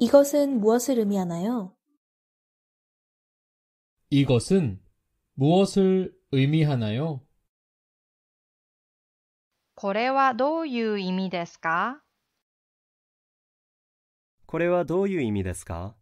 이것은무엇을의미하나요이것은무엇을의미하나요これはどういう意味ですかこれはどういう意味ですか